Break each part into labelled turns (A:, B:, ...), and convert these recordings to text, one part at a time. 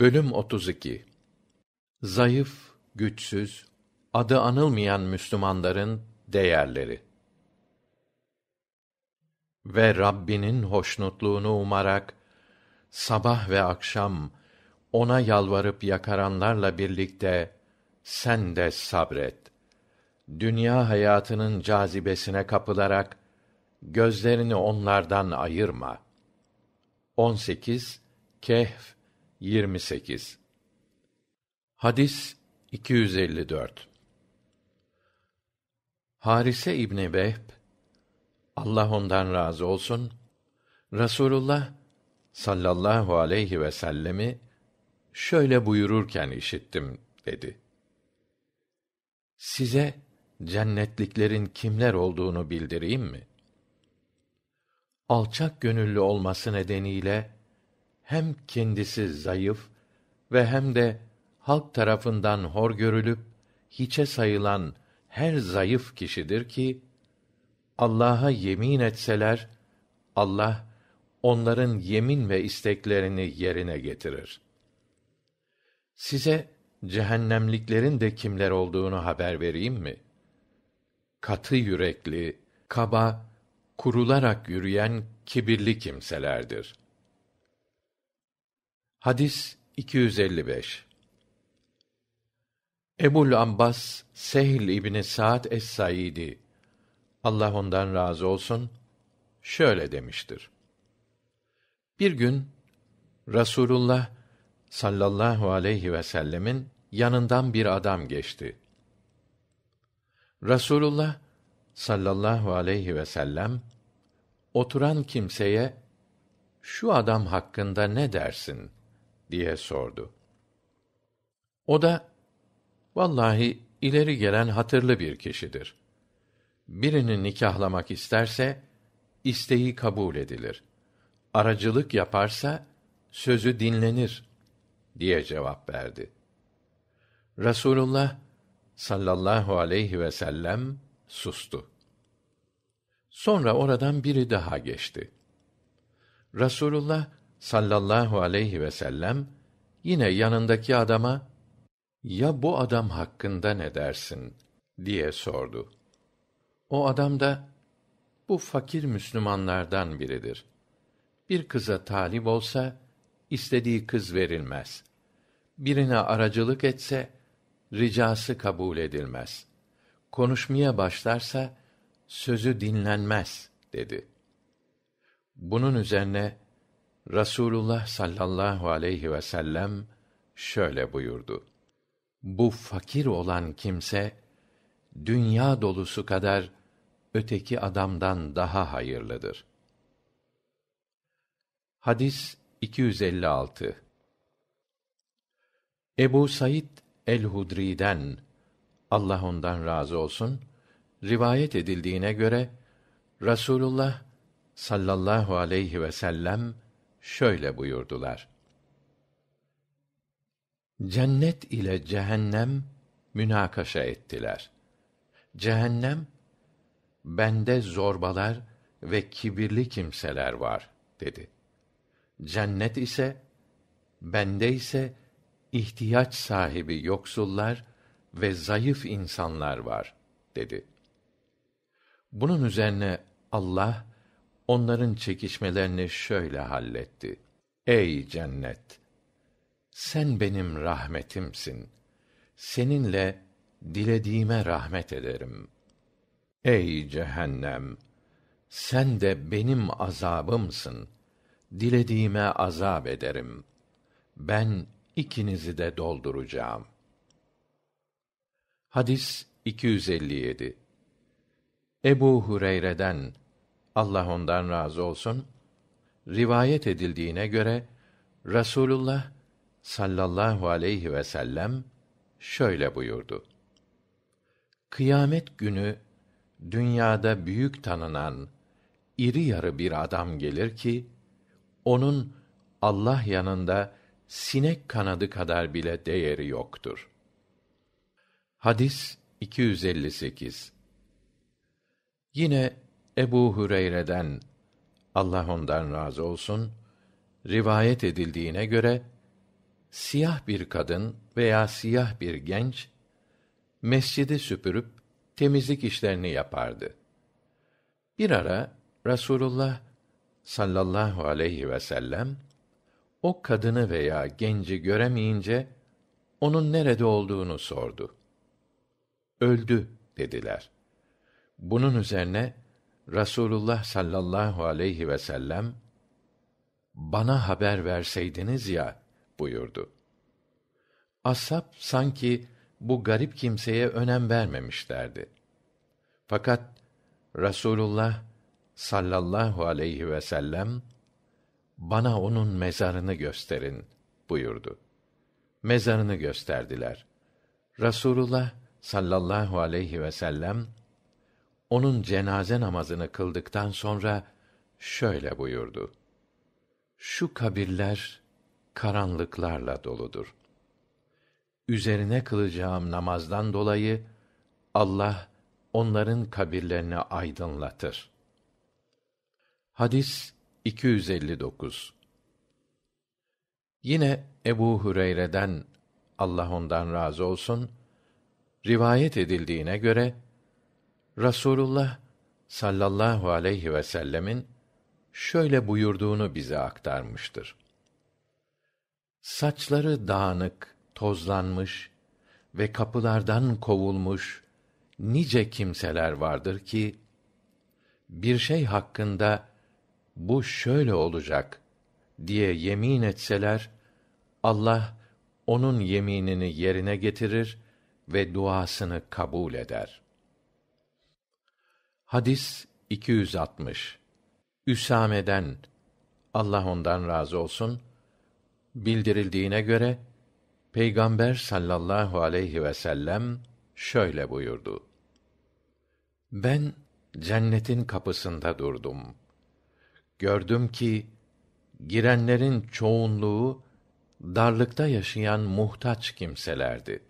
A: Bölüm 32 Zayıf, güçsüz, adı anılmayan Müslümanların değerleri ve Rabbinin hoşnutluğunu umarak sabah ve akşam ona yalvarıp yakaranlarla birlikte sen de sabret. Dünya hayatının cazibesine kapılarak gözlerini onlardan ayırma. 18 Kehf 28 hadis harise ibni behb allah ondan razı olsun rasulullah sallallahu aleyhi vsellemi şöyle buyururken işittim dedi size cennetliklerin kimler olduğunu bildireyim mi alçak gönüllü olması nedeniyle hem kendisi zayıf ve hem de halk tarafından hor görülüp hiçe sayılan her zayıf kişidir ki allah'a yemin etseler allah onların yemin ve isteklerini yerine getirir size cehennemliklerin de kimler olduğunu haber vereyim mi katı yürekli kaba kurularak yürüyen kibirli kimselerdir hadis 255 ebul ambas sehl ibni saad es saidi allah ondan razı olsun şöyle demiştir bir gün rasulullah sallallahu aleyhi vsellem'in yanından bir adam geçti rasulullah sallallahu aleyhi vsellem oturan kimseye şu adam hakkında ne dersin diye sordu o da vallahi ileri gelen hatırlı bir kişidir birini nikahlamak isterse isteği kabul edilir aracılık yaparsa sözü dinlenir diye cevap verdi rasulullah sallallahu aleyhi vsellem sustu sonra oradan biri daha geçti rasulullah sallallahu aleyhi ve sellem yine yanındaki adama ya bu adam hakkında ne dersin diye sordu o adam da bu fakir müslümanlardan biridir bir kıza talip olsa istediği kız verilmez birine aracılık etse ricası kabul edilmez konuşmaya başlarsa sözü dinlenmez dedi bunun üzerine Rasulullah sallallahu aleyhi ve sellem şöyle buyurdu: Bu fakir olan kimse dünya dolusu kadar öteki adamdan daha hayırlıdır. Hadis 256. Ebu Said el-Hudri'den Allah ondan razı olsun rivayet edildiğine göre Rasulullah sallallahu aleyhi ve sellem şöyle buyurdular cennet ile cehennem münakaşa ettiler cehennem bende zorbalar ve kibirli kimseler var dedi cennet ise bende ise ihtiyaç sahibi yoksullar ve zayıf insanlar var dedi bunun üzerine allah onların çekişmelerini şöyle halletti ey cennet sen benim rahmetimsin seninle dilediğime rahmet ederim ey cehennem sen de benim azabımsın dilediğime azab ederim ben ikinizi de dolduracağım hadis ebu hureyre'den Allah ondan razı olsun rivayet edildiğine göre rasulullah sallallahu aleyhi vsellem şöyle buyurdu kıyamet günü dünyada büyük tanınan iri yarı bir adam gelir ki o'nun allah yanında sinek kanadı kadar bile değeri yoktur hadis yine ebu hureyre'den allah ondan razı olsun rivayet edildiğine göre siyah bir kadın veya siyah bir genç mescidi süpürüp temizlik işlerini yapardı bir ara rasulullah sallallahu aleyhi vsellem o kadını veya genci göremeyince onun nerede olduğunu sordu öldü dediler bunun üzerine rasulullah sallallahu aleyhi vsellem bana haber verseydiniz ya buyurdu ashab sanki bu garip kimseye önem vermemişlerdi fakat rasulullah sallallahu aleyhi vsellem bana o'nun mezarını gösterin buyurdu mezarını gösterdiler rasulullah sallallahu aleyhi vsellem onun cenaze namazını kıldıktan sonra şöyle buyurdu şu kabirler karanlıklarla doludur üzerine kılacağım namazdan dolayı allah onların kabirlerini aydınlatır hadis yine ebu hureyre'den allah ondan razı olsun rivayet edildiğine göre rasulullah sallallahu aleyhi vasellem'in şöyle buyurduğunu bize aktarmıştır saçları dağınık tozlanmış ve kapılardan kovulmuş nice kimseler vardır ki bir şey hakkında bu şöyle olacak diye yemin etseler allah o'nun yeminini yerine getirir ve duasını kabul eder Hadis 260. Üsame'den Allah ondan razı olsun bildirildiğine göre Peygamber sallallahu aleyhi ve sellem şöyle buyurdu. Ben cennetin kapısında durdum. Gördüm ki girenlerin çoğunluğu darlıkta yaşayan muhtaç kimselerdi.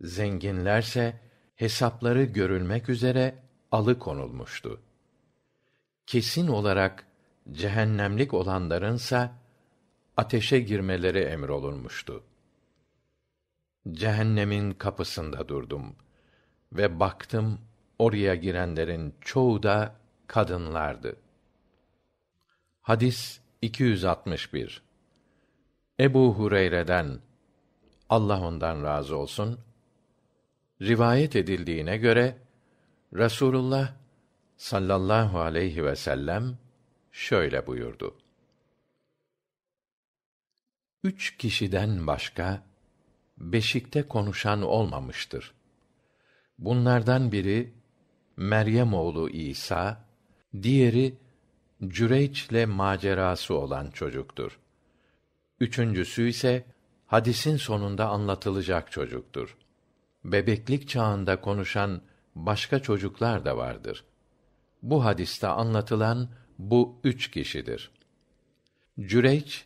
A: Zenginlerse hesapları görülmek üzere alıkonulmuştu kesin olarak cehennemlik olanlarınsa ateşe girmeleri emrolunmuştu cehennemin kapısında durdum ve baktım oraya girenlerin çoğu da kadınlardı hadis ebu hureyre'den allah ondan razı olsun rivayet edildiğine göre rasulullah sallallahu aleyhi vsellem şöyle buyurdu üç kişiden başka beşikte konuşan olmamıştır bunlardan biri meryem oğlu isa diğeri cüreyçle macerası olan çocuktur üçüncüsü ise hadisin sonunda anlatılacak çocuktur bebeklik çağında konuşan başka çocuklar da vardır bu hadiste anlatılan bu üç kişidir cüreyç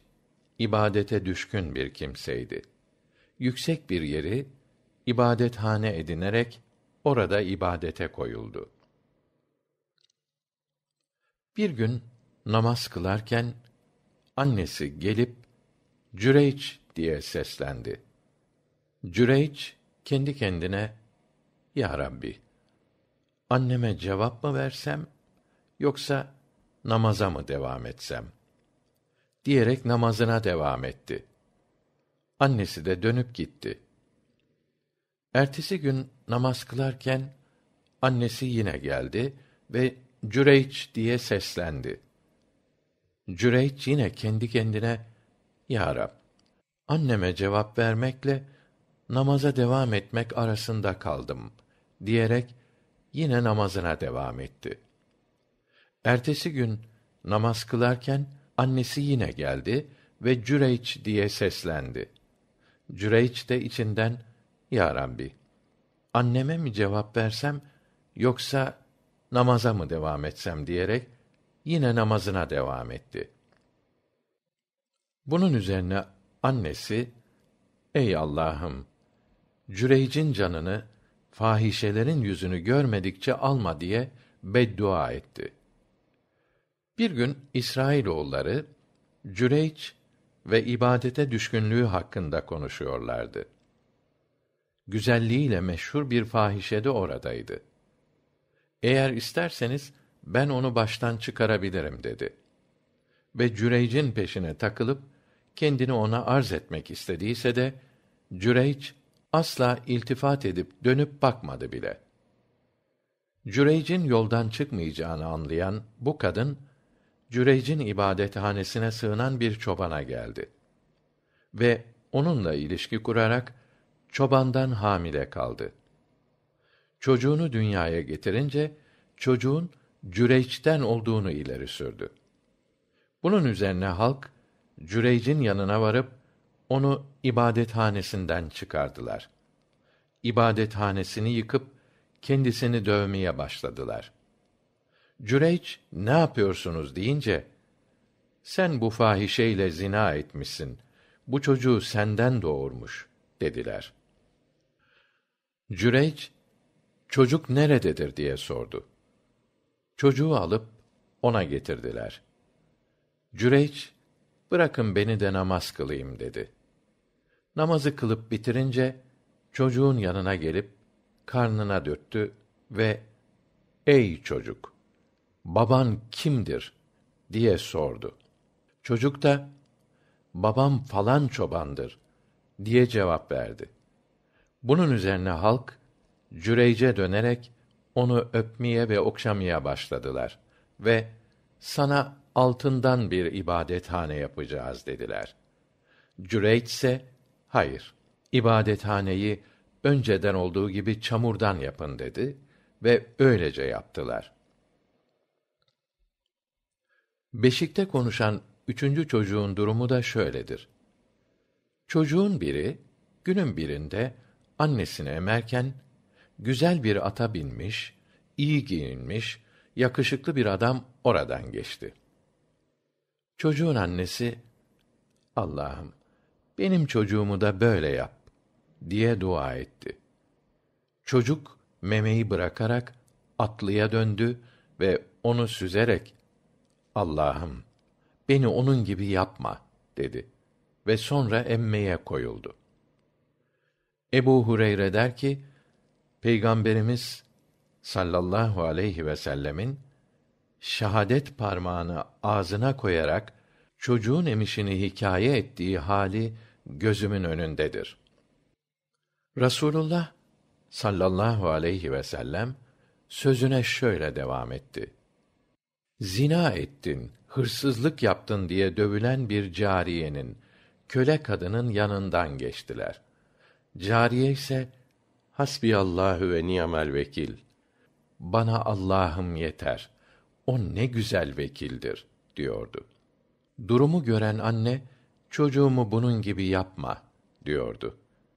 A: ibadete düşkün bir kimseydi yüksek bir yeri ibadethane edinerek orada ibadete koyuldu bir gün namaz kılarken annesi gelip cüreyç diye seslendi cüreyç kendi kendine ya rabbi anneme cevap mı versem yoksa namaza mı devam etsem diyerek namazına devam etti annesi de dönüp gitti ertesi gün namaz kılarken annesi yine geldi ve cüreyç diye seslendi cüreyç yine kendi kendine ya rab anneme cevap vermekle namaza devam etmek arasında kaldım diyerek yine namazına devam etti ertesi gün namaz kılarken annesi yine geldi ve cüreyç diye seslendi cüreyç de içinden ya rabbi anneme mi cevap versem yoksa namaza mı devam etsem diyerek yine namazına devam etti bunun üzerine annesi ey allah'ım cüreyc'in canını fahişelerin yüzünü görmedikçe alma diye beddua etti. Bir gün İsrailoğulları Cüreyç ve ibadete düşkünlüğü hakkında konuşuyorlardı. Güzelliğiyle meşhur bir fahişe de oradaydı. Eğer isterseniz ben onu baştan çıkarabilirim dedi. Ve Cüreyc'in peşine takılıp kendini ona arz etmek istediyse de Cüreyç asla iltifat edip dönüp bakmadı bile. Cüreyc'in yoldan çıkmayacağını anlayan bu kadın Cüreyc'in ibadethanesine sığınan bir çobana geldi ve onunla ilişki kurarak çobandan hamile kaldı. Çocuğunu dünyaya getirince çocuğun Cüreyç'ten olduğunu ileri sürdü. Bunun üzerine halk Cüreyc'in yanına varıp onu ibadethanesinden çıkardılar. İbadethanesini yıkıp kendisini dövmeye başladılar. Cüreyç ne yapıyorsunuz deyince sen bu fahişeyle zina etmişsin. Bu çocuğu senden doğurmuş dediler. Cüreyç çocuk nerededir diye sordu. Çocuğu alıp ona getirdiler. Cüreyç bırakın beni de namaz kılayım dedi.'' namazı kılıp bitirince çocuğun yanına gelip karnına döktü ve ey çocuk baban kimdir diye sordu çocuk da babam falan çobandır diye cevap verdi bunun üzerine halk cüreyce dönerek onu öpmeye ve okşamaya başladılar ve sana altından bir ibadethane yapacağız dediler cüreyc ise Hayır, ibadethaneyi önceden olduğu gibi çamurdan yapın dedi ve öylece yaptılar. Beşikte konuşan üçüncü çocuğun durumu da şöyledir. Çocuğun biri, günün birinde annesini emerken, güzel bir ata binmiş, iyi giyinmiş, yakışıklı bir adam oradan geçti. Çocuğun annesi, Allah'ım, benim çocuğumu da böyle yap diye dua etti. Çocuk memeyi bırakarak atlıya döndü ve onu süzerek Allah'ım beni onun gibi yapma dedi ve sonra emmeye koyuldu. Ebu Hureyre der ki Peygamberimiz sallallahu aleyhi ve sellemin şahadet parmağını ağzına koyarak çocuğun emişini hikaye ettiği hali gözümün önündedir rasulullah sallallahu aleyhi vsellem sözüne şöyle devam etti zina ettin hırsızlık yaptın diye dövülen bir cariyenin köle kadının yanından geçtiler cariye ise hasbiyallahü ve niamel vekil bana allah'ım yeter o ne güzel vekildir diyordu durumu gören anne çocuğumu bunun gibi yapma diyordu.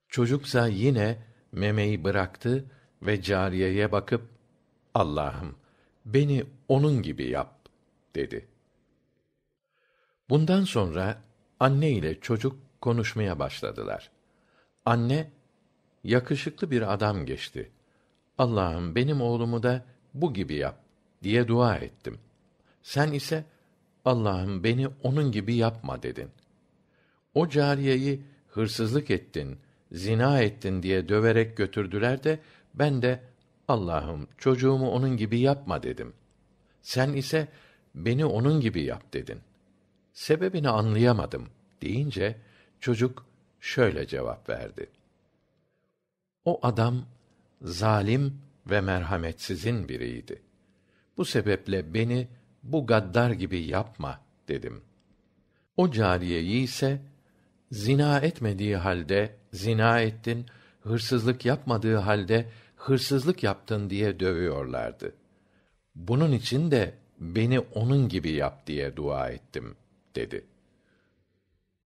A: Çocuksa yine memeyi bıraktı ve cariyeye bakıp Allah'ım beni onun gibi yap dedi. Bundan sonra anne ile çocuk konuşmaya başladılar. Anne yakışıklı bir adam geçti. Allah'ım benim oğlumu da bu gibi yap diye dua ettim. Sen ise Allah'ım beni onun gibi yapma dedin.'' o cariyeyi hırsızlık ettin, zina ettin diye döverek götürdüler de ben de Allah'ım çocuğumu onun gibi yapma dedim. Sen ise beni onun gibi yap dedin. Sebebini anlayamadım deyince çocuk şöyle cevap verdi. O adam zalim ve merhametsizin biriydi. Bu sebeple beni bu gaddar gibi yapma dedim. O cariyeyi ise zina etmediği halde zina ettin, hırsızlık yapmadığı halde hırsızlık yaptın diye dövüyorlardı. Bunun için de beni onun gibi yap diye dua ettim dedi.''